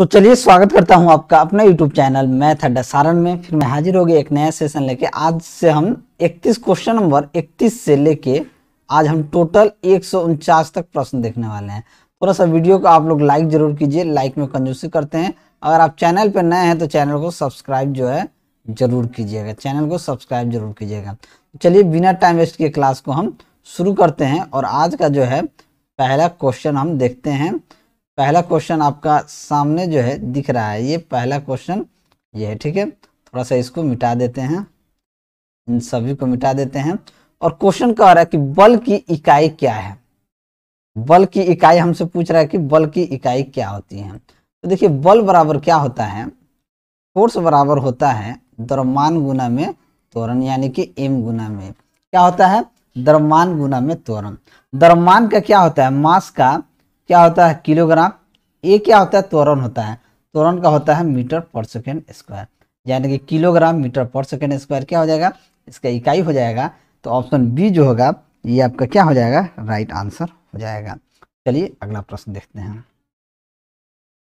तो चलिए स्वागत करता हूं आपका अपना यूट्यूब चैनल मैथ अड्डा सारण में फिर मैं हाजिर हो गया एक नया सेशन लेके आज से हम 31 क्वेश्चन नंबर 31 से लेके आज हम टोटल एक तक प्रश्न देखने वाले हैं थोड़ा सा वीडियो को आप लोग लाइक जरूर कीजिए लाइक में कंजूसी करते हैं अगर आप चैनल पर नए हैं तो चैनल को सब्सक्राइब जो है जरूर कीजिएगा चैनल को सब्सक्राइब जरूर कीजिएगा चलिए बिना टाइम वेस्ट किए क्लास को हम शुरू करते हैं और आज का जो है पहला क्वेश्चन हम देखते हैं पहला क्वेश्चन आपका सामने जो है दिख रहा है ये पहला क्वेश्चन ये है ठीक है थोड़ा सा इसको मिटा देते हैं इन सभी को मिटा देते हैं और क्वेश्चन कह रहा है कि बल की इकाई क्या है बल की इकाई हमसे पूछ रहा है कि बल की इकाई क्या होती है तो देखिए बल बराबर क्या होता है फोर्स बराबर होता है द्रव्यमान गुना में त्वरण यानी कि एम गुना में क्या होता है द्रव्यमान गुना में त्वरण द्रव्यमान का क्या होता है मास का क्या होता है किलोग्राम ए क्या होता है त्वरण होता है त्वरण का होता है मीटर पर सेकेंड स्क्वायर यानी कि किलोग्राम मीटर पर सेकेंड स्क्वायर क्या हो जाएगा इसका इकाई हो जाएगा तो ऑप्शन बी जो होगा ये आपका क्या हो जाएगा राइट आंसर हो जाएगा चलिए अगला प्रश्न देखते हैं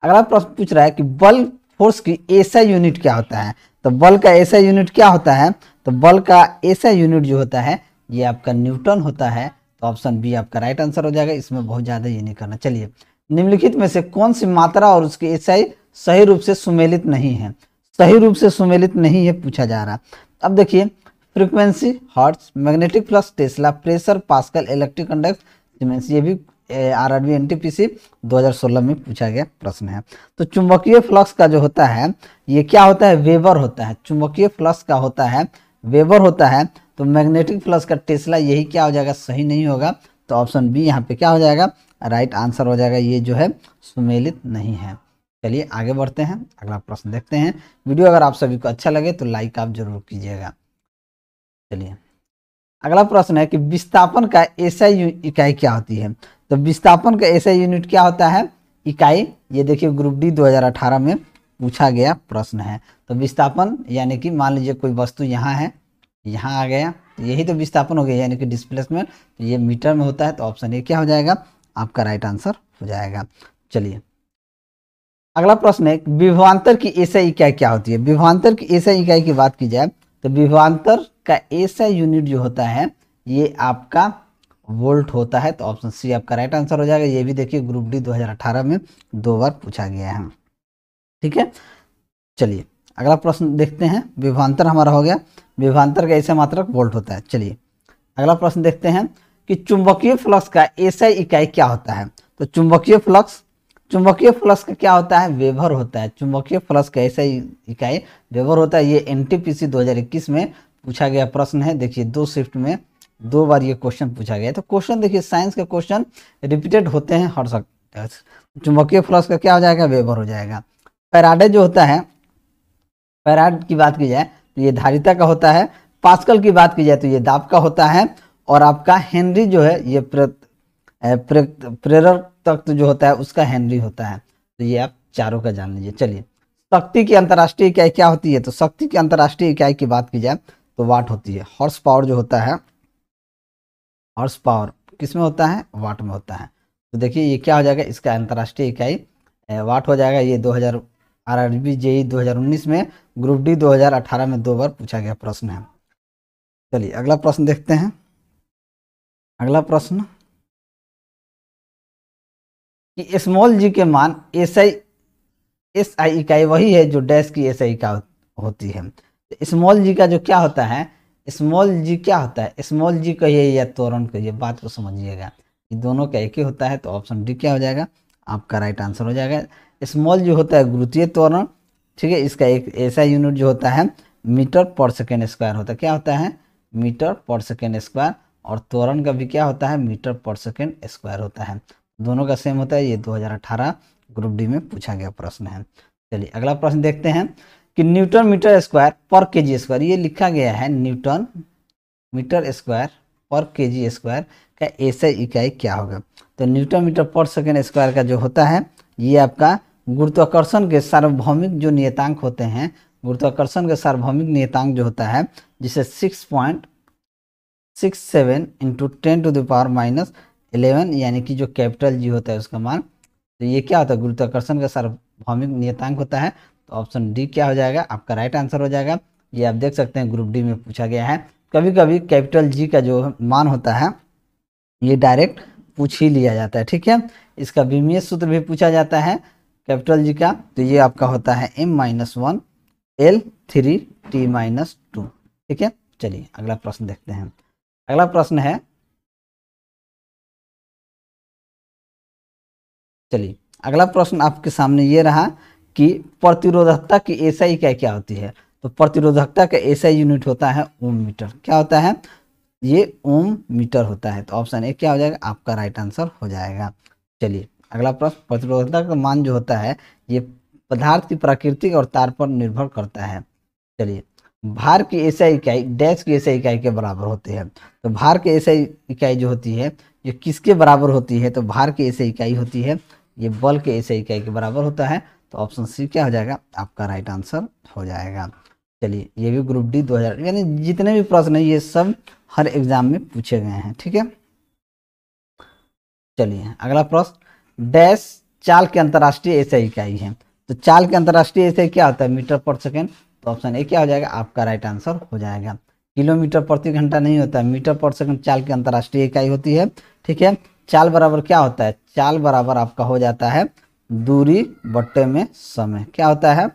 अगला प्रश्न पूछ रहा है कि बल फोर्स की ऐसा यूनिट क्या होता है तो बल का ऐसा यूनिट क्या होता है तो बल का ऐसा यूनिट जो होता है ये आपका न्यूटन होता है तो ऑप्शन बी आपका राइट आंसर हो जाएगा इसमें बहुत ज़्यादा ये नहीं करना चलिए निम्नलिखित में से कौन सी मात्रा और उसकी ईसाई सही रूप से सुमेलित नहीं है सही रूप से सुमेलित नहीं है पूछा जा रहा अब देखिए frequency hertz magnetic flux tesla pressure pascal electric conduct siemens ये भी R R B N T P C दो हज़ार सोलह में पूछा गया प्रश्न है तो चुंबकीय फ्लक्स का जो होता है ये क्या होता है वेवर होता है चुंबकीय फ्लक्स का होता है वेवर होता है तो मैग्नेटिक फ्लक्स का टेस्ला यही क्या हो जाएगा सही नहीं होगा तो ऑप्शन बी यहाँ पे क्या हो जाएगा राइट आंसर हो जाएगा ये जो है सुमेलित नहीं है चलिए आगे बढ़ते हैं अगला प्रश्न देखते हैं वीडियो अगर आप सभी को अच्छा लगे तो लाइक आप जरूर कीजिएगा चलिए अगला प्रश्न है कि विस्थापन का ऐसा इकाई क्या होती है तो विस्थापन का ऐसा यूनिट क्या होता है इकाई ये देखिए ग्रुप डी 2018 में पूछा गया प्रश्न है तो विस्थापन यानी कि मान लीजिए कोई वस्तु यहाँ है यहाँ आ गया तो यही तो विस्थापन हो गया यानी कि डिस्प्लेसमेंट तो ये मीटर में होता है तो ऑप्शन ए क्या हो जाएगा आपका राइट आंसर हो जाएगा चलिए अगला प्रश्न है विभवान्तर की ऐसा इकाई क्या होती है विभवान्तर की ऐसा इकाई की बात की जाए तो विभवान्तर का ऐसा यूनिट जो होता है ये आपका वोल्ट होता है तो ऑप्शन सी आपका राइट आंसर हो जाएगा ये भी देखिए ग्रुप डी 2018 में दो बार पूछा गया है ठीक है चलिए अगला प्रश्न देखते हैं विभांतर हमारा हो गया विभांतर का ऐसा मात्रक वोल्ट होता है चलिए अगला प्रश्न देखते हैं कि चुंबकीय फ्लक्स का ऐसा इकाई क्या होता है तो चुंबकीय फ्लक्स चुंबकीय फ्लक्स का क्या होता है वेभर होता है चुंबकीय फ्लक्स का ऐसा इकाई वेभर होता है ये हज़ार 2021 में पूछा गया प्रश्न है देखिए दो शिफ्ट में दो बार ये क्वेश्चन पूछा गया तो क्वेश्चन देखिए साइंस के क्वेश्चन रिपीटेड होते हैं हर सब चुंबकीय फ्लक्स का क्या हो जाएगा वेभर हो जाएगा पैराडे जो होता है फैराड की बात की जाए तो ये धारिता का होता है पास्कल की बात की जाए तो ये दाब का होता है और आपका हेनरी जो है ये प्रेरक तत्व जो होता है उसका हेनरी होता है तो ये आप चारों का जान लीजिए चलिए शक्ति की अंतर्राष्ट्रीय इकाई क्या होती है तो शक्ति की अंतर्राष्ट्रीय इकाई की बात की जाए तो वाट होती है हॉर्स पावर जो होता है हॉर्स पावर किस में होता है वाट में होता है तो देखिए ये क्या हो जाएगा इसका अंतर्राष्ट्रीय इकाई वाट हो जाएगा ये 2000 दो जेई उन्नीस में ग्रुप डी 2018 में दो बार पूछा गया प्रश्न है चलिए अगला प्रश्न देखते हैं अगला प्रश्न कि स्मॉल जी के मान एस आई एस आई इकाई वही है जो डैश की एस आई इकाई होती है स्मॉल जी का जो क्या होता है स्मॉल जी क्या होता है स्मॉल जी कहिए या तोरण कहिए बात को समझिएगा कि दोनों का एक ही होता है तो ऑप्शन डी क्या हो जाएगा आपका राइट आंसर हो जाएगा स्मॉल जी होता है गुरुतीय तोरण ठीक है इसका एक ऐसा यूनिट जो होता है मीटर पर सेकेंड स्क्वायर होता है क्या होता है मीटर पर सेकेंड स्क्वायर और त्वरण का भी क्या होता है मीटर पर सेकेंड स्क्वायर होता है दोनों का सेम होता है ये 2018 ग्रुप डी में पूछा गया प्रश्न है चलिए अगला प्रश्न देखते हैं कि न्यूटन मीटर स्क्वायर पर के जी स्क्वायर ये लिखा गया है न्यूटन मीटर स्क्वायर पर के जी स्क्वायर का ऐसा इकाई क्या होगा तो न्यूटन मीटर पर सेकेंड स्क्वायर का जो होता है ये आपका गुरुत्वाकर्षण के सार्वभौमिक जो नियतांक होते हैं गुरुत्वाकर्षण के सार्वभौमिक नियतांक जो होता है जिसे six point six seven into ten to the power minus eleven यानी कि जो कैपिटल जी होता है उसका मान तो ये क्या होता है गुरुत्वाकर्षण का सार्वभौमिक नियतांक होता है तो ऑप्शन डी क्या हो जाएगा आपका राइट आंसर हो जाएगा ये आप देख सकते हैं ग्रुप डी में पूछा गया है कभी कभी कैपिटल जी का जो मान होता है ये डायरेक्ट पूछ ही लिया जाता है ठीक है इसका विमीय सूत्र भी पूछा जाता है कैपिटल जी का तो ये आपका होता है M minus one L three T minus two ठीक है चलिए अगला प्रश्न देखते हैं अगला प्रश्न है चलिए अगला प्रश्न आपके सामने ये रहा कि प्रतिरोधकता की एसआई क्या क्या होती है तो प्रतिरोधकता का एसआई यूनिट होता है ओम मीटर क्या होता है ये ओम मीटर होता है तो ऑप्शन ए क्या हो जाएगा आपका राइट आंसर हो जाएगा चलिए अगला प्रश्न प्रतिरोधता का मान जो होता है ये पदार्थ की प्राकृतिक और तार पर निर्भर करता है चलिए भार की ऐसा इकाई डैश की ऐसा इकाई के बराबर होती है तो भार की ऐसा इकाई जो होती है ये किसके बराबर होती है तो भार की ऐसा इकाई होती है ये बल के ऐसा इकाई के बराबर होता है तो ऑप्शन सी क्या हो जाएगा आपका राइट आंसर हो जाएगा चलिए ये भी ग्रुप डी 2000 यानी जितने भी प्रश्न है ये सब हर एग्जाम में पूछे गए हैं ठीक है चलिए अगला प्रश्न डैश चाल के अंतर्राष्ट्रीय ऐसा इकाई है तो चाल के अंतर्राष्ट्रीय ऐसे क्या होता है मीटर पर सेकेंड तो ऑप्शन ए क्या हो जाएगा आपका राइट आंसर हो जाएगा किलोमीटर प्रति घंटा नहीं होता है मीटर पर सेकंड चाल की अंतर्राष्ट्रीय इकाई होती है ठीक है चाल बराबर क्या होता है चाल बराबर आपका हो जाता है दूरी बट्टे में समय क्या होता है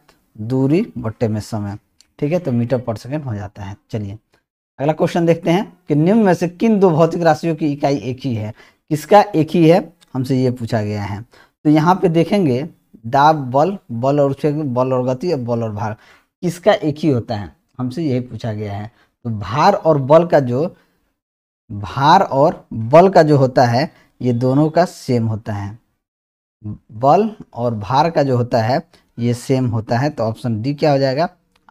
दूरी बट्टे में समय ठीक है तो मीटर पर सेकेंड हो जाता है चलिए अगला क्वेश्चन देखते हैं कि निम्न में से किन दो भौतिक राशियों की इकाई एक ही है किसका एक ही है हमसे ये पूछा गया है तो यहाँ पे देखेंगे दाब बल बल और बल और गति और बल और भार किसका एक ही होता है हमसे यही पूछा गया है तो भार और बल का जो भार और बल का जो होता है ये दोनों का सेम होता है बल और भार का जो होता है ये सेम होता है तो ऑप्शन डी क्या हो जाएगा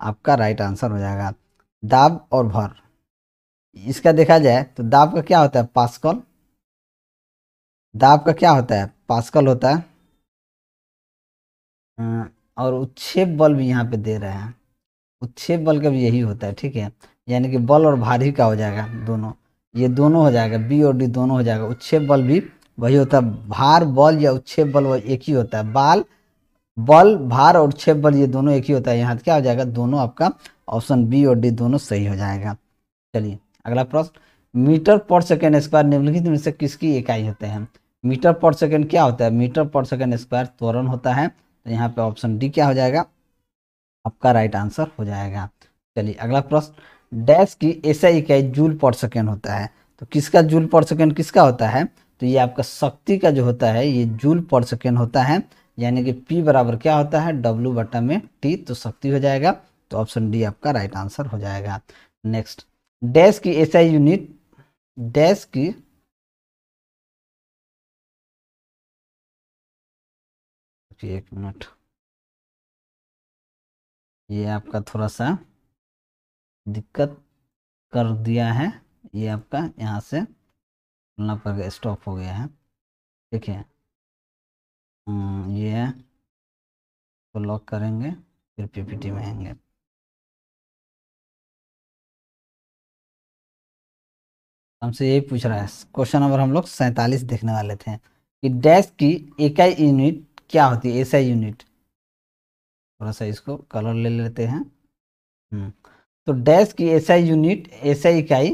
आपका राइट आंसर हो जाएगा दाब और भार इसका देखा जाए तो दाब का क्या होता है पास्कल दाब का क्या होता है पास्कल होता है और उच्छेप बल भी यहाँ पे दे रहे हैं उच्छेप बल का भी यही होता है ठीक है यानी कि बल और भारी का हो जाएगा दोनों ये दोनों हो जाएगा बी और डी दोनों हो जाएगा उच्छेप बल भी वही होता है भार बल या उच्छेप बल एक ही होता है बाल बल भार और उच्छेप बल ये दोनों एक ही होता है यहाँ क्या हो जाएगा दोनों आपका ऑप्शन बी और डी दोनों सही हो जाएगा चलिए अगला प्रश्न मीटर पर सेकेंड स्क्वायर निम्नलिखित में से किसकी इकाई होते हैं मीटर पर सेकेंड क्या होता है मीटर पर सेकेंड स्क्वायर त्वरण होता है तो यहाँ पे ऑप्शन डी क्या हो जाएगा आपका राइट आंसर हो जाएगा चलिए अगला प्रश्न डैश की ऐसा इकाई जूल पर सेकेंड होता है तो किसका जूल पर सेकेंड किसका होता है तो ये आपका शक्ति का जो होता है ये जूल पर सेकेंड होता है यानी कि पी बराबर क्या होता है डब्ल्यू बटा में टी तो शक्ति हो जाएगा तो ऑप्शन डी आपका राइट आंसर हो जाएगा नेक्स्ट डैश की ऐसा यूनिट डैश की रुकिए एक मिनट ये आपका थोड़ा सा दिक्कत कर दिया है ये आपका यहाँ से खुलना पड़ गया स्टॉप हो गया है ठीक है हम्म, ये तो लॉक करेंगे फिर पीपीटी में आएंगे हमसे यही पूछ रहा है क्वेश्चन नंबर हम लोग सैंतालीस देखने वाले थे कि डैश की इकाई यूनिट क्या होती है एसआई यूनिट थोड़ा सा इसको कलर ले लेते हैं हम्म। तो डैश की एसआई यूनिट एसआई इकाई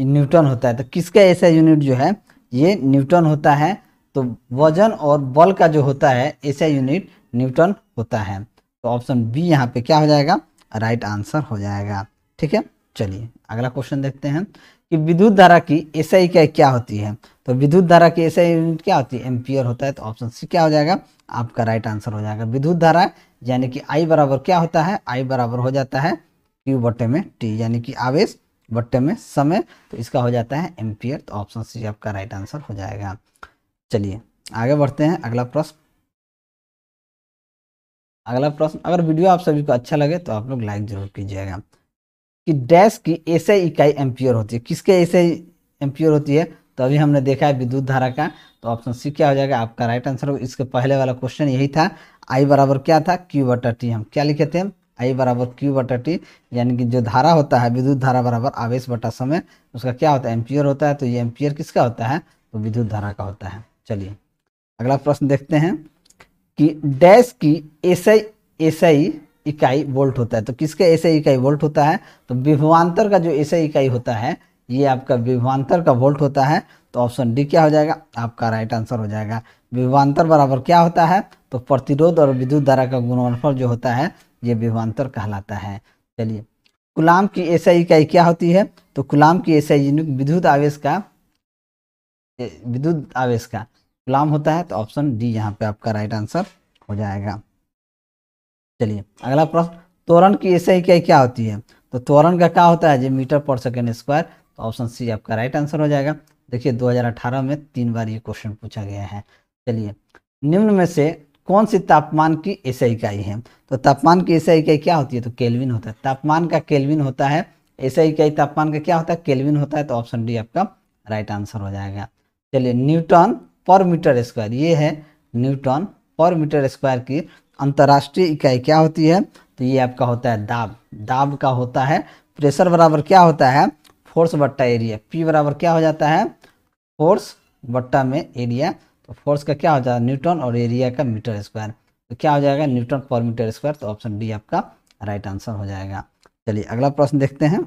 न्यूटन होता है तो किसका एसआई यूनिट जो है ये न्यूटन होता है तो वजन और बल का जो होता है एसआई यूनिट न्यूटन होता है तो ऑप्शन बी यहाँ पे क्या हो जाएगा राइट आंसर हो जाएगा ठीक है चलिए अगला क्वेश्चन देखते हैं कि विद्युत धारा की ऐसा इकाई क्या होती है तो विद्युत धारा की ऐसा यूनिट क्या होती है एम्पियर होता है तो ऑप्शन सी क्या हो जाएगा आपका राइट आंसर हो जाएगा विद्युत धारा यानी कि आई बराबर क्या होता है आई बराबर हो जाता है क्यू बट्टे में टी यानी कि आवेश बट्टे में समय तो इसका हो जाता है एम्पियर तो ऑप्शन सी आपका राइट आंसर हो जाएगा चलिए आगे बढ़ते हैं अगला प्रश्न अगला प्रश्न अगर वीडियो आप सभी को अच्छा लगे तो आप लोग लाइक जरूर कीजिएगा कि डैश की ऐसे इकाई एम्पियर होती है किसके ऐसे एम्पियर होती है तो अभी हमने देखा है विद्युत धारा का तो ऑप्शन सी क्या हो जाएगा आपका राइट आंसर होगा इसके पहले वाला क्वेश्चन यही था आई बराबर क्या था क्यू बटा टी हम क्या लिखे थे आई बराबर क्यू बटा टी यानी कि जो धारा होता है विद्युत धारा बराबर आवेश बटा समय उसका क्या होता है एम्पियर होता है तो ये एम्पियर किसका होता है तो विद्युत धारा का होता है चलिए अगला प्रश्न देखते हैं कि डैश की एसआई एसआई इकाई वोल्ट होता है तो किसके ऐसे इकाई वोल्ट होता है तो विभवान्तर का जो ऐसे इकाई होता है ये आपका विभवान्तर का वोल्ट होता है तो ऑप्शन डी क्या हो जाएगा आपका राइट आंसर हो जाएगा विभवान्तर बराबर क्या होता है तो प्रतिरोध और विद्युत धारा का गुणनफल जो होता है ये विभवान्तर कहलाता है चलिए कुलाम की ऐसा इकाई क्या होती है तो कुलाम की ऐसा विद्युत आवेश का विद्युत आवेश का कुलाम होता है तो ऑप्शन डी यहाँ पे आपका राइट आंसर हो जाएगा चलिए अगला प्रश्न त्वरण की ऐसे ही क्या क्या होती है तो त्वरण का क्या होता है जी मीटर पर सेकेंड स्क्वायर तो ऑप्शन सी आपका राइट आंसर हो जाएगा देखिए 2018 में तीन बार ये क्वेश्चन पूछा गया है चलिए निम्न में से कौन सी तापमान की ऐसे इकाई है तो तापमान की ऐसे इकाई क्या होती है तो केल्विन होता है तापमान का केल्विन होता है ऐसे इकाई तापमान का क्या होता है केल्विन होता है तो ऑप्शन डी आपका राइट आंसर हो जाएगा चलिए न्यूटन पर मीटर स्क्वायर ये है न्यूटन पर मीटर स्क्वायर की अंतर्राष्ट्रीय इकाई क्या होती है तो ये आपका होता है दाब दाब का होता है प्रेशर बराबर क्या होता है फोर्स बट्टा एरिया पी बराबर क्या हो जाता है फोर्स बट्टा में एरिया तो फोर्स का क्या हो जाता है न्यूटन और एरिया का मीटर स्क्वायर तो क्या हो जाएगा न्यूटन पर मीटर स्क्वायर तो ऑप्शन डी आपका राइट आंसर हो जाएगा चलिए अगला प्रश्न देखते हैं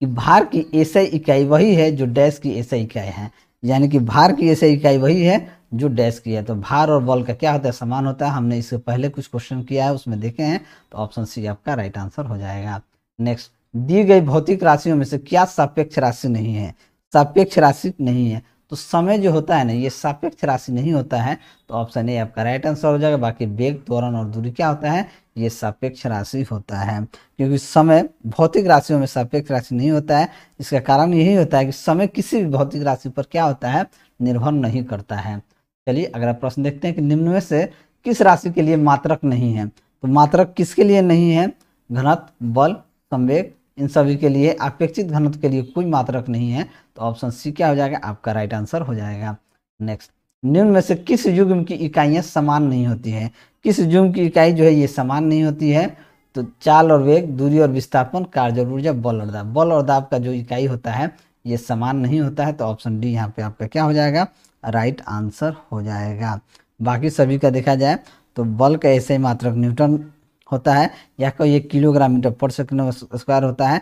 कि भार की एसआई इकाई वही है जो डैश की एसआई इकाई है यानी कि भार की एसआई इकाई वही है जो डैश किया है तो भार और बल का क्या होता है समान होता है हमने इससे पहले कुछ क्वेश्चन किया है उसमें देखे हैं तो ऑप्शन सी आपका राइट आंसर हो जाएगा नेक्स्ट दी गई भौतिक राशियों में से क्या सापेक्ष राशि नहीं है सापेक्ष राशि नहीं है तो समय जो होता है ना ये सापेक्ष राशि नहीं होता है तो ऑप्शन ए आपका राइट आंसर हो जाएगा बाकी वेग त्वरण और दूरी क्या होता है ये सापेक्ष राशि होता है क्योंकि समय भौतिक राशियों में सापेक्ष राशि नहीं होता है इसका कारण यही होता है कि समय किसी भी भौतिक राशि पर क्या होता है निर्भर नहीं करता है चलिए अगला प्रश्न देखते हैं कि निम्न में से किस राशि के लिए मात्रक नहीं है तो मात्रक किसके लिए नहीं है घनत्व बल संवेग इन सभी के लिए अपेक्षित घनत्व के लिए कोई मात्रक नहीं है तो ऑप्शन सी क्या हो जाएगा आपका राइट आंसर हो जाएगा नेक्स्ट निम्न में से किस युग्म की इकाइयाँ समान नहीं होती है किस युग्म की इकाई जो है ये समान नहीं होती है तो चाल और वेग दूरी और विस्थापन कार्य और ऊर्जा बल और दाब बल और दाब का जो इकाई होता है ये समान नहीं होता है तो ऑप्शन डी यहाँ पे आपका क्या हो जाएगा राइट आंसर हो जाएगा बाकी सभी का देखा जाए तो बल्क ऐसे मात्र न्यूटन होता है या को ये किलोग्राम मीटर पर सेकेंड स्क्वायर होता है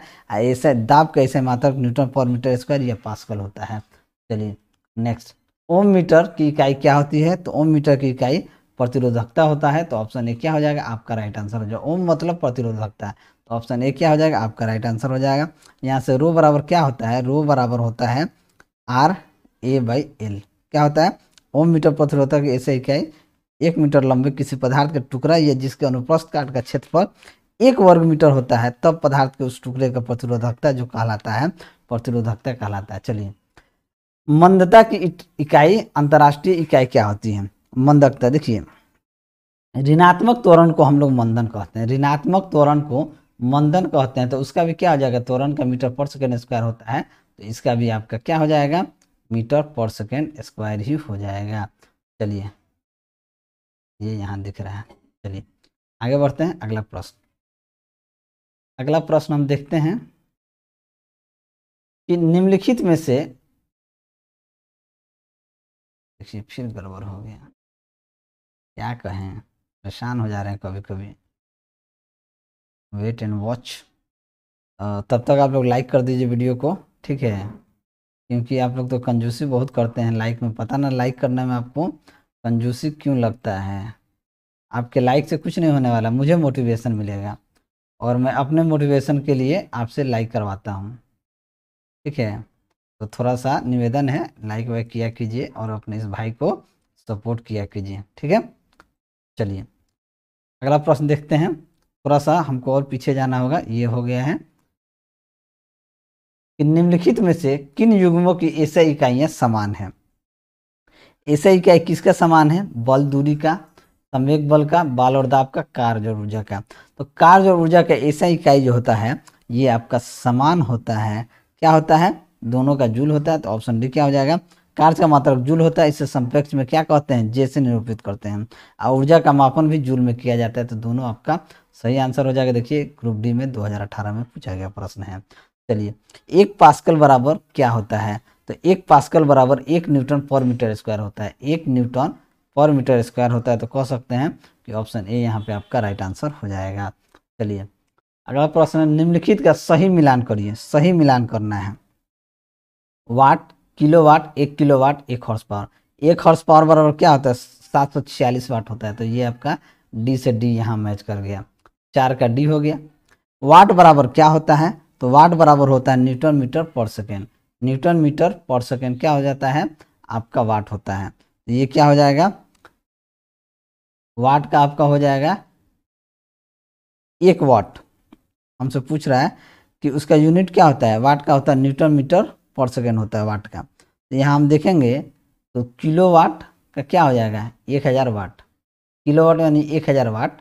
ऐसे दाब का ऐसे मात्रक न्यूटन पर मीटर स्क्वायर या पास्कल होता है चलिए नेक्स्ट ओम मीटर की इकाई क्या होती है तो ओम मीटर की इकाई प्रतिरोधकता होता है तो ऑप्शन ए क्या हो जाएगा आपका राइट आंसर हो जाएगा ओम मतलब प्रतिरोधकता है तो ऑप्शन ए क्या हो जाएगा आपका राइट आंसर हो जाएगा यहाँ से रो बराबर क्या होता है रो बराबर होता है आर ए बाई एल क्या होता है ओम मीटर पत्थर होता है ऐसे ही क्या है एक मीटर लंबे किसी पदार्थ का टुकड़ा या जिसके अनुप्रस्थ काट का क्षेत्र पर एक वर्ग मीटर होता है तब पदार्थ के उस टुकड़े का प्रतिरोधकता जो कहलाता है प्रतिरोधकता कहलाता है चलिए मंदता की इकाई अंतर्राष्ट्रीय इकाई क्या होती है मंदकता देखिए ऋणात्मक त्वरण को हम लोग मंदन कहते हैं ऋणात्मक त्वरण को मंदन कहते हैं तो उसका भी क्या हो जाएगा त्वरण का मीटर पर सेकेंड स्क्वायर होता है तो इसका भी आपका क्या हो जाएगा मीटर पर सेकेंड स्क्वायर ही हो जाएगा चलिए ये यहाँ दिख रहा है चलिए आगे बढ़ते हैं अगला प्रश्न अगला प्रश्न हम देखते हैं कि निम्नलिखित में से देखिए फिर गड़बड़ हो गया क्या कहें परेशान हो जा रहे हैं कभी कभी वेट एंड वॉच तब तक आप लोग लाइक कर दीजिए वीडियो को ठीक है क्योंकि आप लोग तो कंजूसी बहुत करते हैं लाइक में पता ना लाइक करने में आपको कंजूसी क्यों लगता है आपके लाइक से कुछ नहीं होने वाला मुझे मोटिवेशन मिलेगा और मैं अपने मोटिवेशन के लिए आपसे लाइक करवाता हूँ ठीक है तो थोड़ा सा निवेदन है लाइक वाइक किया कीजिए और अपने इस भाई को सपोर्ट किया कीजिए ठीक है चलिए अगला प्रश्न देखते हैं थोड़ा सा हमको और पीछे जाना होगा ये हो गया है कि निम्नलिखित में से किन युग्मों की ऐसा इकाइयाँ समान हैं ऐसा इकाई किसका समान है बल दूरी का संवेग बल का बाल और दाब का कार्य और ऊर्जा का तो कार्य और ऊर्जा का ऐसा इकाई जो होता है ये आपका समान होता है क्या होता है दोनों का जूल होता है तो ऑप्शन डी क्या हो जाएगा कार्य का मात्रक जूल होता है इसे संपेक्ष में क्या कहते हैं जैसे निरूपित करते हैं और ऊर्जा का मापन भी जूल में किया जाता है तो दोनों आपका सही आंसर हो जाएगा देखिए ग्रुप डी में 2018 में पूछा गया प्रश्न है चलिए एक पास्कल बराबर क्या होता है तो एक पास्कल बराबर एक न्यूटन पर मीटर स्क्वायर होता है एक न्यूटन पर मीटर स्क्वायर होता है तो कह सकते हैं कि ऑप्शन ए यहाँ पे आपका राइट आंसर हो जाएगा चलिए अगला प्रश्न है निम्नलिखित का सही मिलान करिए सही मिलान करना है वाट किलो वाट एक किलो वाट एक हॉर्स पावर एक हॉर्स पावर बराबर क्या होता है सात सौ छियालीस वाट होता है तो ये आपका डी से डी यहाँ मैच कर गया चार का डी हो गया वाट बराबर क्या होता है तो वाट बराबर होता है न्यूटन मीटर पर सेकेंड न्यूटन मीटर पर सेकेंड क्या हो जाता है आपका वाट होता है तो ये क्या हो जाएगा वाट का आपका हो जाएगा एक वाट हमसे पूछ रहा है कि उसका यूनिट क्या होता है वाट का होता है न्यूटन मीटर पर सेकेंड होता है वाट का तो यहाँ हम देखेंगे तो किलो वाट का क्या हो जाएगा एक हज़ार वाट किलो वाट यानी एक हज़ार वाट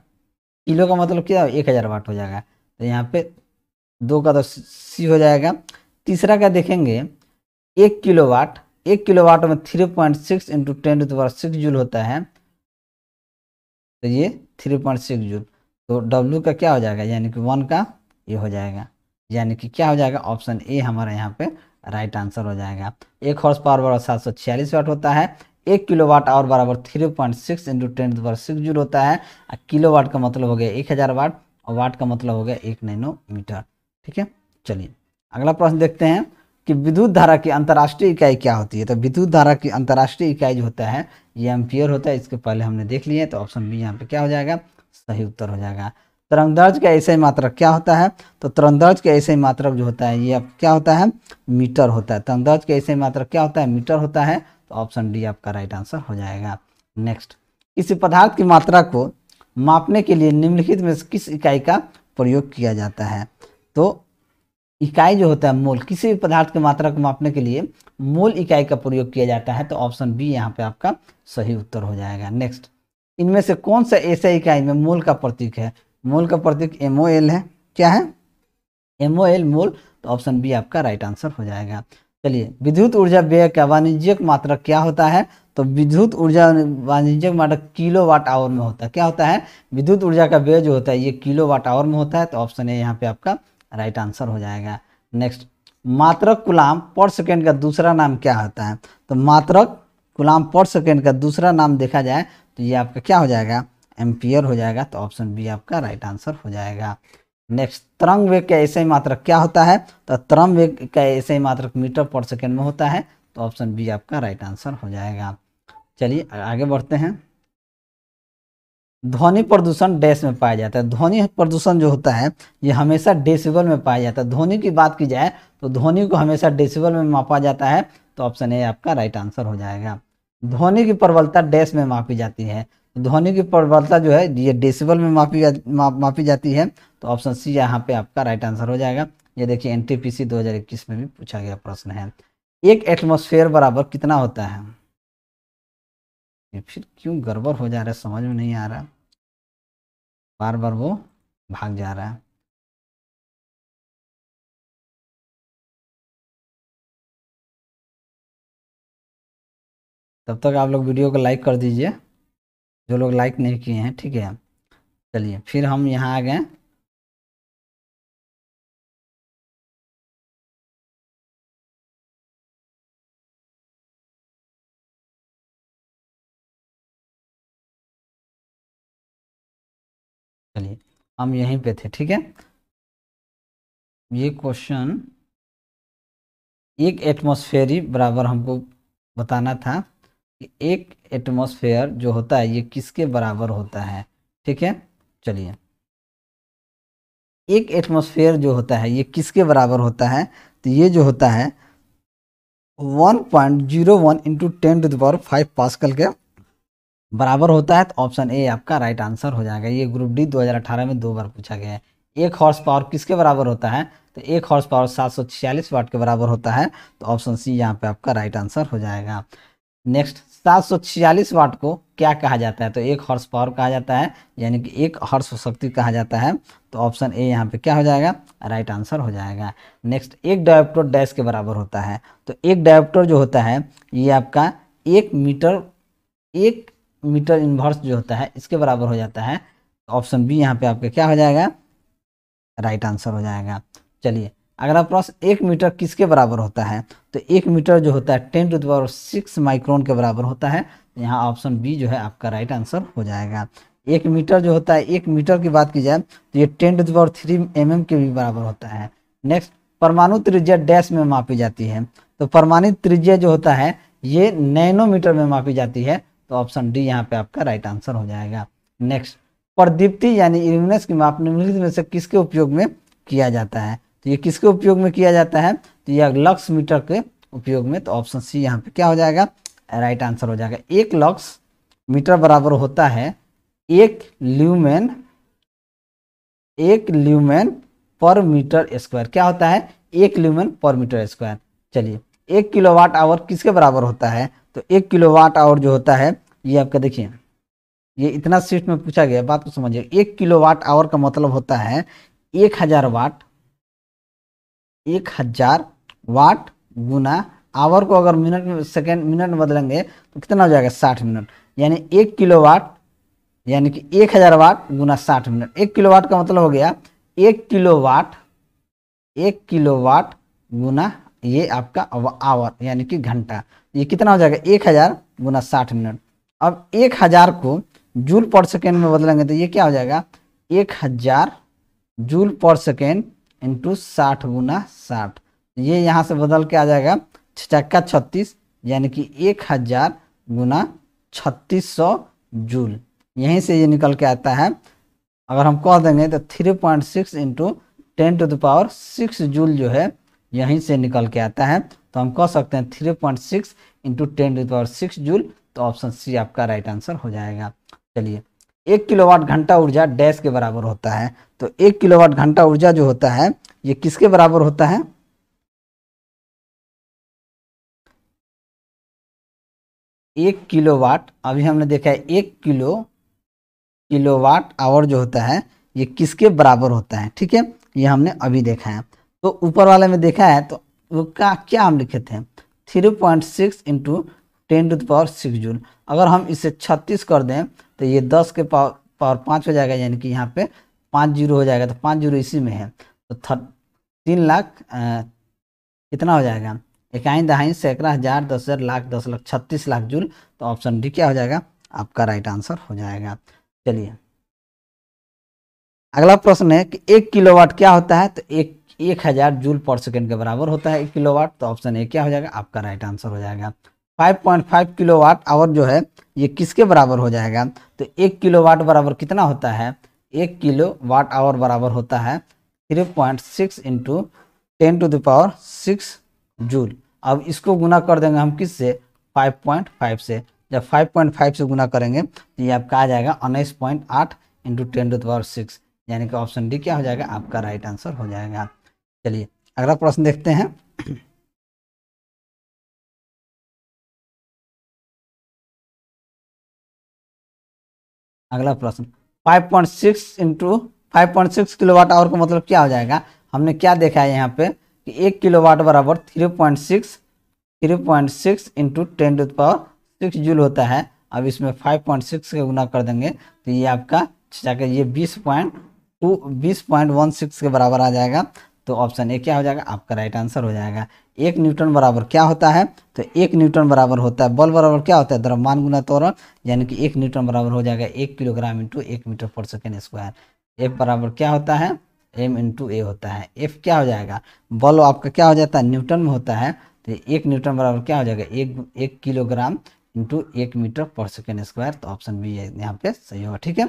किलो का मतलब क्या एक हज़ार वाट हो जाएगा तो यहाँ पे दो का तो सी हो जाएगा तीसरा का देखेंगे एक किलो वाट एक किलो वाट में three point six into ten to power six joule होता है तो ये थ्री पॉइंट सिक्स जूल तो डब्ल्यू का क्या हो जाएगा यानी कि वन का ये हो जाएगा यानी कि क्या हो जाएगा ऑप्शन ए हमारा यहाँ पे राइट आंसर हो जाएगा एक हॉर्स पावर बराबर सात सौ छियालीस वाट होता है एक किलो वाट आवर बराबर three point six into ten power six joule होता है किलो वाट का मतलब हो गया एक हज़ार वाट और वाट का मतलब हो गया एक नैनो मीटर ठीक है चलिए अगला प्रश्न देखते हैं कि विद्युत धारा की अंतर्राष्ट्रीय इकाई क्या होती है तो विद्युत धारा की अंतर्राष्ट्रीय इकाई जो होता है ये एम्पियर होता है इसके पहले हमने देख लिया तो ऑप्शन बी यहाँ पे क्या हो जाएगा सही उत्तर हो जाएगा तरंगदर्ज का ऐसे मात्रक क्या होता है तो तरंगदर्ज का ऐसे मात्रक जो होता है ये क्या होता है मीटर होता है तरंगदर्ज का ऐसे मात्रक क्या होता है मीटर होता है तो ऑप्शन डी आपका राइट आंसर हो जाएगा नेक्स्ट किसी पदार्थ की मात्रा को मापने के लिए निम्नलिखित में किस इकाई का प्रयोग किया जाता है तो इकाई जो होता है मोल किसी भी पदार्थ की मात्रा को मापने के लिए मोल इकाई का प्रयोग किया जाता है तो ऑप्शन बी यहाँ पे आपका सही उत्तर हो जाएगा नेक्स्ट इनमें से कौन सा ऐसे इकाई में मोल का प्रतीक है मोल का प्रतीक एम है क्या है एम मोल तो ऑप्शन बी आपका राइट आंसर हो जाएगा चलिए विद्युत ऊर्जा व्यय का वाणिज्यिक मात्रक क्या होता है तो विद्युत ऊर्जा वाणिज्यिक मात्रक किलो वाट आवर में होता है क्या होता है विद्युत ऊर्जा का व्यय जो होता है ये किलो वाट आवर में होता है तो ऑप्शन ए यहाँ पे आपका राइट आंसर हो जाएगा नेक्स्ट मात्रक गुलाम पर सेकेंड का दूसरा नाम क्या होता है तो मात्रक गुलाम पर सेकेंड का दूसरा नाम देखा जाए तो ये आपका क्या हो जाएगा एम्पियर हो जाएगा तो ऑप्शन बी आपका राइट आंसर हो जाएगा नेक्स्ट तरंग वेग का ऐसे ही मात्रक क्या होता है तो तरंग वेग का ऐसे ही मात्रक मीटर पर सेकेंड में होता है तो ऑप्शन बी आपका राइट आंसर हो जाएगा चलिए आगे बढ़ते हैं ध्वनि प्रदूषण डैश में पाया जाता है ध्वनि प्रदूषण जो होता है ये हमेशा डेसिबल में पाया जाता है ध्वनि की बात की जाए तो ध्वनि को हमेशा डेसिबल में मापा जाता है तो ऑप्शन ए आपका राइट आंसर हो जाएगा ध्वनि की प्रबलता डैश में मापी जाती है ध्वनि की प्रबलता जो है ये डेसिबल में मापी जा, मापी जाती है तो ऑप्शन सी यहाँ पे आपका राइट आंसर हो जाएगा ये देखिए एन टी में भी पूछा गया प्रश्न है एक एटमोसफेयर बराबर कितना होता है ये फिर क्यों गड़बड़ हो जा रहा है समझ में नहीं आ रहा बार बार वो भाग जा रहा है तब तक आप लोग वीडियो को लाइक कर दीजिए जो लोग लाइक नहीं किए हैं ठीक है चलिए फिर हम यहाँ आ गए हम यहीं पे थे ठीक है ये क्वेश्चन एक एटमॉस्फेयर बराबर हमको बताना था कि एक एटमोसफेयर जो होता है ये किसके बराबर होता है ठीक है चलिए एक एटमोसफेयर जो होता है ये किसके बराबर होता है तो ये जो होता है 1.01 point zero one into ten to the power five pascal के बराबर होता है तो ऑप्शन ए आपका राइट आंसर हो जाएगा ये ग्रुप डी 2018 में दो बार पूछा गया है एक हॉर्स पावर किसके बराबर होता है तो एक हॉर्स पावर सात वाट के बराबर होता है तो ऑप्शन सी यहाँ पे आपका राइट आंसर हो जाएगा नेक्स्ट सात वाट को क्या कहा जाता है तो एक हॉर्स पावर कहा जाता है यानी कि एक हॉर्स शक्ति कहा जाता है तो ऑप्शन ए यहाँ पे क्या हो जाएगा राइट आंसर हो जाएगा नेक्स्ट एक डायोप्टर डैश के बराबर होता है तो एक डायोप्टर जो होता है ये आपका एक मीटर एक मीटर इन्वर्स जो होता है इसके बराबर हो जाता है तो ऑप्शन बी यहाँ पे आपका क्या हो जाएगा राइट आंसर हो जाएगा चलिए अगला प्रश्न एक मीटर किसके बराबर होता है तो एक मीटर जो होता है ten to the power six micron के बराबर होता है तो यहाँ ऑप्शन बी जो है आपका राइट आंसर हो जाएगा एक मीटर जो होता है एक मीटर की बात की जाए तो ये ten to the power three M के भी बराबर होता है नेक्स्ट परमाणु त्रिज्या डैश में मापी जाती है तो परमाणु त्रिज्या जो होता है ये नैनोमीटर में मापी जाती है तो ऑप्शन डी यहाँ पे आपका राइट आंसर हो जाएगा नेक्स्ट प्रदीप्ति यानी इल्यूमिनेंस की माप निम्नलिखित में से किसके उपयोग में किया जाता है तो ये किसके उपयोग में किया जाता है तो यह लक्स मीटर के उपयोग में तो ऑप्शन सी यहाँ पे क्या हो जाएगा राइट आंसर हो जाएगा एक लक्स मीटर बराबर होता है एक ल्यूमेन एक ल्यूमेन पर मीटर स्क्वायर क्या होता है एक ल्यूमेन पर मीटर स्क्वायर चलिए एक किलोवाट आवर किसके बराबर होता है तो एक किलो वाट आवर जो होता है ये आपका देखिए ये इतना शिफ्ट में पूछा गया बात को समझिए एक किलो वाट आवर का मतलब होता है एक हजार वाट एक हजार वाट गुना आवर को अगर मिनट में सेकेंड मिनट में बदलेंगे तो कितना हो जाएगा साठ मिनट यानी एक किलो वाट यानी कि एक हजार वाट गुना साठ मिनट एक किलो वाट का मतलब हो गया एक किलो वाट एक किलो वाट गुना ये आपका आवर यानी कि घंटा ये कितना हो जाएगा एक हज़ार गुना साठ मिनट अब एक हज़ार को जूल पर सेकेंड में बदलेंगे तो ये क्या हो जाएगा एक हज़ार जूल पर सेकेंड इंटू साठ गुना साठ ये यहाँ से बदल के आ जाएगा छक्का छत्तीस यानी कि एक हज़ार गुना छत्तीस सौ जूल यहीं से ये निकल के आता है अगर हम कह देंगे तो three point six into ten to the power six joule जो है यहीं से निकल के आता है तो हम कह सकते हैं three point six into ten to power six joule तो ऑप्शन सी आपका राइट आंसर हो जाएगा चलिए एक किलोवाट घंटा ऊर्जा डैश के बराबर होता है तो एक किलोवाट घंटा ऊर्जा जो होता है ये किसके बराबर होता है एक किलोवाट अभी हमने देखा है एक किलो किलोवाट आवर जो होता है ये किसके बराबर होता है ठीक है ये हमने अभी देखा है तो ऊपर वाले में देखा है तो वो का क्या हम लिखे थे three point six into ten to the power six joule अगर हम इसे छत्तीस कर दें तो ये दस के पावर पावर पाँच हो जाएगा यानी कि यहाँ पे पाँच जीरो हो जाएगा तो पाँच जीरो इसी में है तो थर् तीन लाख कितना हो जाएगा इकाई दहाई सैकड़ा हज़ार दस हज़ार लाख दस लाख छत्तीस लाख जूल तो ऑप्शन डी क्या हो जाएगा आपका राइट आंसर हो जाएगा चलिए अगला प्रश्न है कि एक किलोवाट क्या होता है तो एक एक हज़ार जूल पर सेकेंड के बराबर होता है एक किलो वाट तो ऑप्शन ए क्या हो जाएगा आपका राइट आंसर हो जाएगा 5.5 किलो वाट आवर जो है ये किसके बराबर हो जाएगा तो एक किलो वाट बराबर कितना होता है एक किलो वाट आवर बराबर होता है three point six into ten to the power six joule अब इसको गुना कर देंगे हम किस से 5.5 से जब 5.5 से गुना करेंगे तो ये आपका आ जाएगा उन्नीस पॉइंट आठ into ten to the power six यानी कि ऑप्शन डी क्या हो जाएगा आपका राइट आंसर हो जाएगा चलिए अगला प्रश्न देखते हैं अगला प्रश्न 5.6 point six into five kilowatt hour का मतलब क्या हो जाएगा हमने क्या देखा है यहाँ पे कि एक किलोवाट बराबर three point six three point six into ten to power six joule होता है अब इसमें फाइव पॉइंट सिक्स का गुना कर देंगे तो ये आपका जाकर ये बीस पॉइंट टू बीस पॉइंट वन सिक्स के बराबर आ जाएगा तो ऑप्शन ए क्या हो जाएगा आपका राइट आंसर हो जाएगा एक न्यूटन बराबर क्या होता है तो एक न्यूटन बराबर होता है बल बराबर क्या होता है द्रव्यमान गुना त्वरण यानी कि एक न्यूटन बराबर हो जाएगा एक किलोग्राम इंटू एक मीटर पर सेकेंड स्क्वायर एफ बराबर क्या होता है एम इंटू ए होता है एफ क्या हो जाएगा बल आपका क्या हो जाता है न्यूटन में होता है तो एक न्यूटन बराबर क्या हो जाएगा एक एक किलोग्राम इंटू एक मीटर पर सेकेंड स्क्वायर तो ऑप्शन बी यहाँ पे सही होगा ठीक है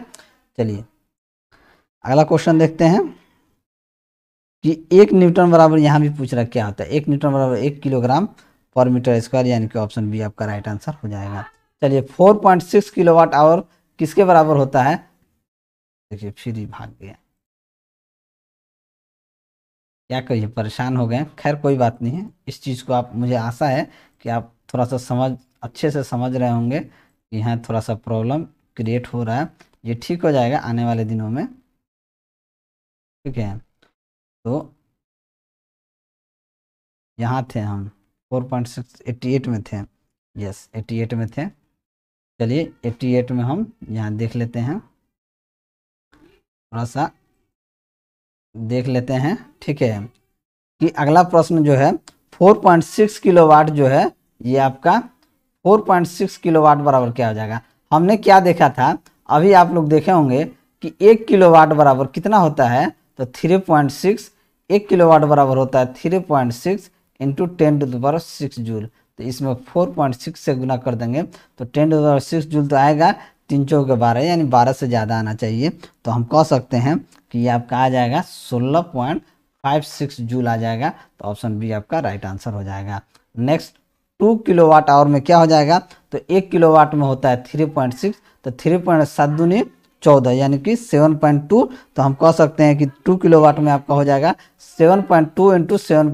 चलिए अगला क्वेश्चन देखते हैं कि एक न्यूटन बराबर यहाँ भी पूछ रहा क्या होता है एक न्यूटन बराबर एक किलोग्राम पर मीटर स्क्वायर यानी कि ऑप्शन बी आपका राइट आंसर हो जाएगा चलिए four point six kilowatt hour किसके बराबर होता है देखिए फिर ही भाग गया क्या कहिए परेशान हो गए खैर कोई बात नहीं है इस चीज़ को आप मुझे आशा है कि आप थोड़ा सा समझ अच्छे से समझ रहे होंगे कि यहाँ थोड़ा सा प्रॉब्लम क्रिएट हो रहा है ये ठीक हो जाएगा आने वाले दिनों में ठीक है तो यहाँ थे हम four point six eighty eight में थे यस एट्टी एट में थे चलिए एट्टी एट में हम यहाँ देख लेते हैं थोड़ा सा देख लेते हैं ठीक है कि अगला प्रश्न जो है 4.6 किलोवाट जो है ये आपका 4.6 किलोवाट बराबर क्या हो जाएगा हमने क्या देखा था अभी आप लोग देखे होंगे कि एक किलोवाट बराबर कितना होता है तो थ्री पॉइंट सिक्स एक किलो वाट बराबर होता है three point six into ten to दोबारा सिक्स जूल तो इसमें फोर पॉइंट सिक्स से गुना कर देंगे तो टेन टू दोबारा सिक्स जूल तो आएगा तीन चौके बारह यानी बारह से ज़्यादा आना चाहिए तो हम कह सकते हैं कि ये आपका आ जाएगा सोलह पॉइंट फाइव सिक्स जूल आ जाएगा तो ऑप्शन बी आपका राइट आंसर हो जाएगा next two kilo watt hour में क्या हो जाएगा तो एक किलो वाट में होता है थ्री पॉइंट सिक्स तो थ्री पॉइंट सात दूनी चौदह यानी कि सेवन पॉइंट टू तो हम कह सकते हैं कि टू किलो वाट में आपका हो जाएगा seven point two into seven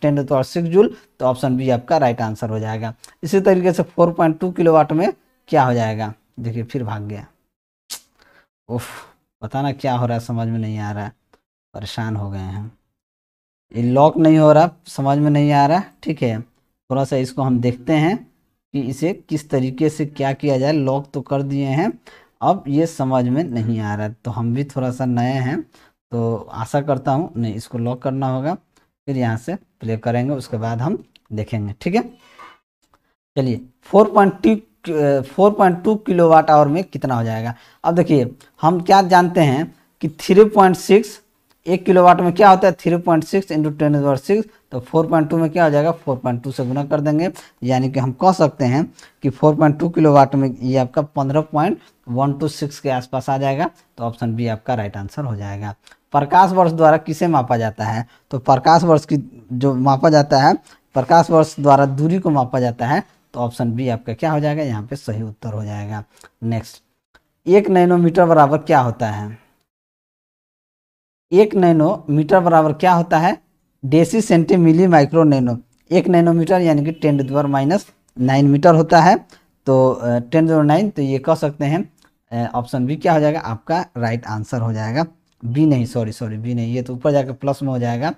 ten और सिक्स जूल तो ऑप्शन बी आपका राइट आंसर हो जाएगा इसी तरीके से four point two kilo watt में क्या हो जाएगा देखिए फिर भाग गया उफ पता ना क्या हो रहा है समझ में नहीं आ रहा है परेशान हो गए हैं ये लॉक नहीं हो रहा समझ में नहीं आ रहा ठीक है थोड़ा सा इसको हम देखते हैं कि इसे किस तरीके से क्या किया जाए लॉक तो कर दिए हैं अब ये समझ में हम्म। नहीं आ रहा है तो हम भी थोड़ा सा नए हैं तो आशा करता हूँ नहीं इसको लॉक करना होगा फिर यहाँ से प्ले करेंगे उसके बाद हम देखेंगे ठीक है चलिए four point four point two kilo watt hour में कितना हो जाएगा अब देखिए हम क्या जानते हैं कि थ्री पॉइंट सिक्स एक किलो वाट में क्या होता है three point six into ten इजवर सिक्स तो फोर पॉइंट टू में क्या हो जाएगा फोर पॉइंट टू से गुना कर देंगे यानी कि हम कह सकते हैं कि four point two kilo watt में ये आपका पंद्रह पॉइंट वन टू सिक्स के आसपास आ जाएगा तो ऑप्शन बी आपका राइट आंसर हो जाएगा प्रकाश वर्ष द्वारा किसे मापा जाता है तो प्रकाश वर्ष की जो मापा जाता है प्रकाश वर्ष द्वारा दूरी को मापा जाता है तो ऑप्शन बी आपका क्या हो जाएगा यहाँ पे सही उत्तर हो जाएगा नेक्स्ट एक नैनोमीटर बराबर क्या होता है एक नैनोमीटर बराबर क्या होता है deci centi milli micro nano एक नैनोमीटर यानी कि टेन दर माइनस नाइन मीटर होता है तो टेन द्वार नाइन तो ये कह सकते हैं ऑप्शन बी क्या हो जाएगा आपका राइट आंसर हो जाएगा बी नहीं सॉरी सॉरी बी नहीं ये तो ऊपर जाकर प्लस में हो जाएगा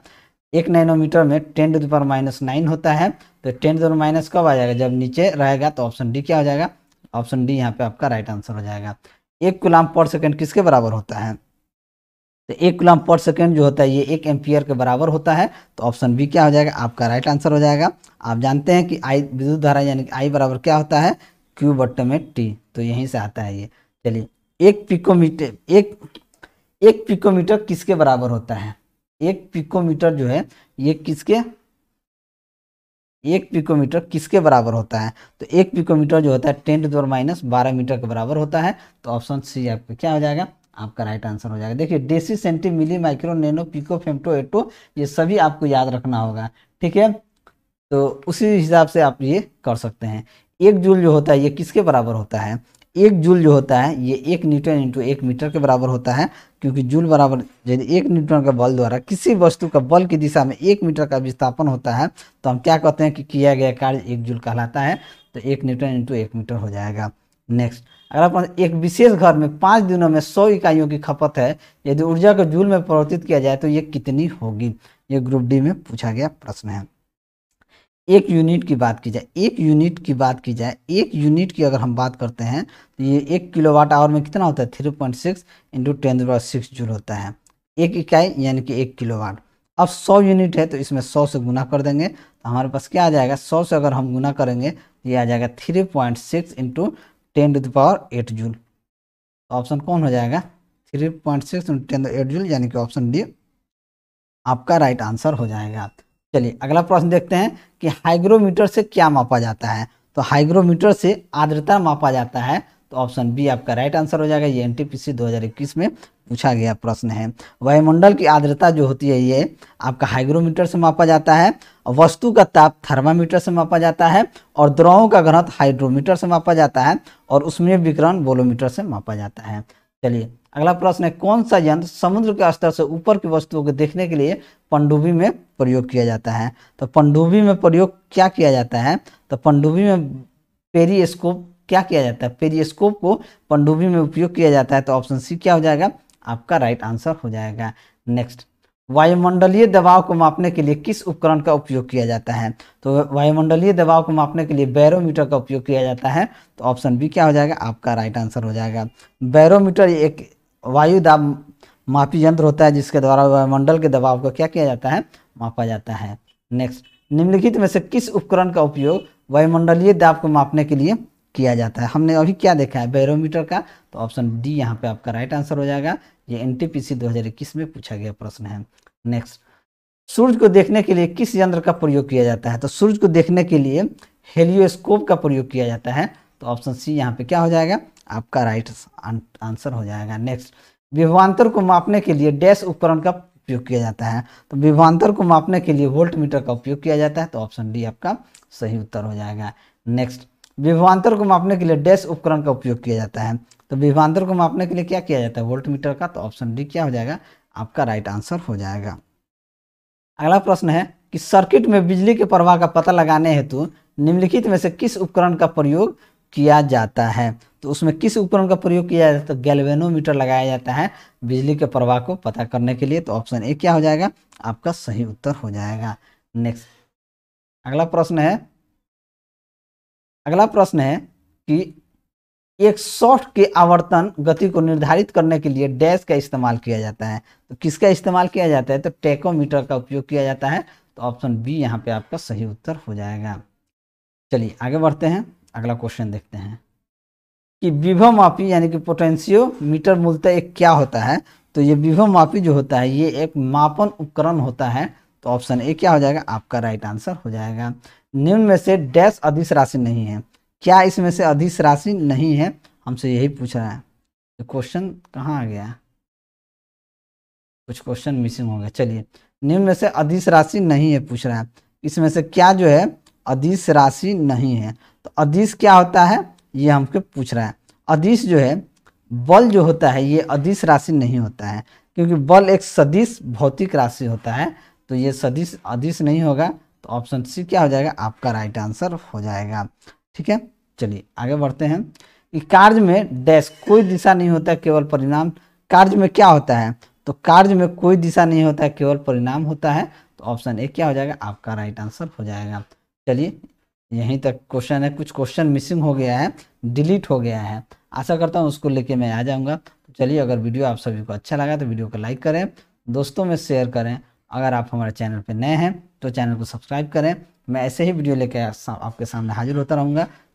एक नैनोमीटर में टेन टू माइनस नाइन होता है तो टेन टू माइनस कब आ जाएगा जब नीचे रहेगा तो ऑप्शन डी क्या हो जाएगा ऑप्शन डी यहाँ पे आपका राइट आंसर हो जाएगा एक गुलाम पर सेकेंड किसके बराबर होता है तो एक गुलाम पर सेकेंड जो होता है ये एक एम्पियर के बराबर होता है तो ऑप्शन बी क्या हो जाएगा आपका राइट आंसर हो जाएगा आप जानते हैं कि आई विद्युत धारा यानी कि आई बराबर क्या होता है क्यू बट्टे में टी तो यहीं से आता है ये चलिए एक पिकोमीटर एक एक पिकोमीटर किसके बराबर होता है एक पिकोमीटर जो है ये किसके एक पिकोमीटर किसके बराबर होता है तो एक पिकोमीटर जो होता है टेंट टू दो माइनस बारह मीटर के बराबर होता है तो ऑप्शन सी आपका क्या हो जाएगा आपका राइट आंसर हो जाएगा देखिए deci centi milli micro nano pico femto atto ये सभी आपको याद रखना होगा ठीक है तो उसी हिसाब से आप ये कर सकते हैं एक जूल जो होता है ये किसके बराबर होता है एक जूल जो होता है ये एक न्यूटन इंटू एक मीटर के बराबर होता है क्योंकि जूल बराबर यदि एक न्यूटन का बल द्वारा किसी वस्तु का बल की दिशा में एक मीटर का विस्थापन होता है तो हम क्या कहते हैं कि किया गया कार्य एक जूल कहलाता है तो एक न्यूटन इंटू एक मीटर हो जाएगा नेक्स्ट अगर अपन एक विशेष घर में पाँच दिनों में सौ इकाइयों की खपत है यदि ऊर्जा को जूल में परिवर्तित किया जाए तो ये कितनी होगी ये ग्रुप डी में पूछा गया प्रश्न है एक यूनिट की बात की जाए एक यूनिट की बात की जाए एक यूनिट की अगर हम बात करते हैं तो ये एक किलोवाट आवर में कितना होता है three point six into ten six joule होता है एक इकाई यानी कि एक किलोवाट अब सौ यूनिट है तो इसमें सौ से गुना कर देंगे तो हमारे पास क्या आ जाएगा सौ से अगर हम गुना करेंगे तो ये आ जाएगा three point six into ten to दावर एट जूल ऑप्शन कौन हो जाएगा three point six ten eight joule यानी कि ऑप्शन डी आपका राइट आंसर हो जाएगा चलिए अगला प्रश्न देखते हैं कि हाइग्रोमीटर से क्या मापा जाता है तो हाइग्रोमीटर से आर्द्रता मापा जाता है तो ऑप्शन बी आपका राइट आंसर हो जाएगा ये एन टी पी सी दो हजार इक्कीस में पूछा गया प्रश्न है वायुमंडल की आर्द्रता जो होती है ये आपका हाइग्रोमीटर से मापा जाता है वस्तु का ताप थर्मामीटर से मापा जाता है और द्रवों का घनत्व हाइड्रोमीटर से मापा जाता है और उसमें विकरण बोलोमीटर से मापा जाता है चलिए अगला प्रश्न है कौन सा यंत्र समुद्र के स्तर से ऊपर की वस्तुओं को देखने के लिए पंडुबी में प्रयोग किया जाता है तो पंडुबी में प्रयोग क्या किया जाता है तो पंडुबी में पेरीस्कोप क्या किया जाता है पेरीस्कोप को पंडुबी में उपयोग किया जाता है तो ऑप्शन सी क्या हो जाएगा आपका राइट आंसर हो जाएगा नेक्स्ट वायुमंडलीय दबाव को मापने के लिए किस उपकरण का उपयोग किया जाता है तो वायुमंडलीय दबाव को मापने के लिए बैरोमीटर का उपयोग किया जाता है तो ऑप्शन बी क्या हो जाएगा आपका राइट आंसर हो जाएगा बैरोमीटर एक वायु दाब मापी यंत्र होता है जिसके द्वारा वायुमंडल के दबाव को क्या किया जाता है मापा जाता है नेक्स्ट निम्नलिखित में से किस उपकरण का उपयोग वायुमंडलीय दाब को मापने के लिए किया जाता है हमने अभी क्या देखा है बैरोमीटर का तो ऑप्शन डी यहाँ पे आपका राइट आंसर हो जाएगा ये एन 2021 में पूछा गया प्रश्न है नेक्स्ट सूर्य को देखने के लिए किस यंत्र का प्रयोग किया जाता है तो सूर्य को देखने के लिए हेलियोस्कोप का प्रयोग किया जाता है तो ऑप्शन सी यहाँ पे क्या हो जाएगा आपका राइट आंसर हो जाएगा नेक्स्ट विभवान्तर को मापने के लिए डैश उपकरण का उपयोग किया जाता है तो विभवान्तर को मापने के लिए वोल्ट मीटर का उपयोग किया जाता है तो ऑप्शन डी आपका सही उत्तर हो जाएगा नेक्स्ट विभवान्तर को मापने के लिए डैश उपकरण का उपयोग किया जाता है तो विभवांतर को मापने के लिए क्या किया जाता है वोल्ट मीटर का तो ऑप्शन डी क्या हो जाएगा आपका राइट आंसर हो जाएगा अगला प्रश्न है कि सर्किट में बिजली के प्रवाह का पता लगाने हेतु निम्नलिखित में से किस उपकरण का प्रयोग किया जाता है तो उसमें किस उपकरण का प्रयोग किया जाता है तो गैल्वेनोमीटर लगाया जाता है बिजली के प्रवाह को पता करने के लिए तो ऑप्शन ए क्या हो जाएगा आपका सही उत्तर हो जाएगा नेक्स्ट अगला प्रश्न है अगला प्रश्न है कि एक सॉफ्ट के आवर्तन गति को निर्धारित करने के लिए डैश का इस्तेमाल किया जाता है तो किसका इस्तेमाल किया जाता है तो टेकोमीटर का उपयोग किया जाता है तो ऑप्शन बी यहाँ पे आपका सही उत्तर हो जाएगा चलिए आगे बढ़ते हैं अगला क्वेश्चन देखते हैं कि विभव मापी यानी कि पोटेंशियो मीटर मूलतः एक क्या होता है तो ये विभव मापी जो होता है ये एक मापन उपकरण होता है तो ऑप्शन ए क्या हो जाएगा आपका राइट आंसर हो जाएगा निम्न में से डैश अधिस राशि नहीं है क्या इसमें से अधिस राशि नहीं है हमसे यही पूछ रहा है तो क्वेश्चन कहाँ आ गया कुछ क्वेश्चन मिसिंग हो गया चलिए निम्न में से अधिस राशि नहीं है पूछ रहा है इसमें से क्या जो है अधिस राशि नहीं है तो अधिस क्या होता है ये हमको पूछ रहा है अधिस जो है बल जो होता है ये अधिस राशि नहीं होता है क्योंकि बल एक सदिश भौतिक राशि होता है तो ये सदिश अधिस नहीं होगा तो ऑप्शन सी क्या हो जाएगा आपका राइट आंसर हो जाएगा ठीक है चलिए आगे बढ़ते हैं कि कार्य में डैश कोई दिशा नहीं होता केवल परिणाम कार्य में क्या होता है तो कार्य में कोई दिशा नहीं होता केवल परिणाम होता है तो ऑप्शन ए क्या हो जाएगा आपका राइट आंसर हो जाएगा चलिए यहीं तक क्वेश्चन है कुछ क्वेश्चन मिसिंग हो गया है डिलीट हो गया है आशा करता हूँ उसको लेके मैं आ जाऊँगा तो चलिए अगर वीडियो आप सभी को अच्छा लगा तो वीडियो को लाइक करें दोस्तों में शेयर करें अगर आप हमारे चैनल पर नए हैं तो चैनल को सब्सक्राइब करें मैं ऐसे ही वीडियो लेकर आपके सामने हाजिर होता रहूँगा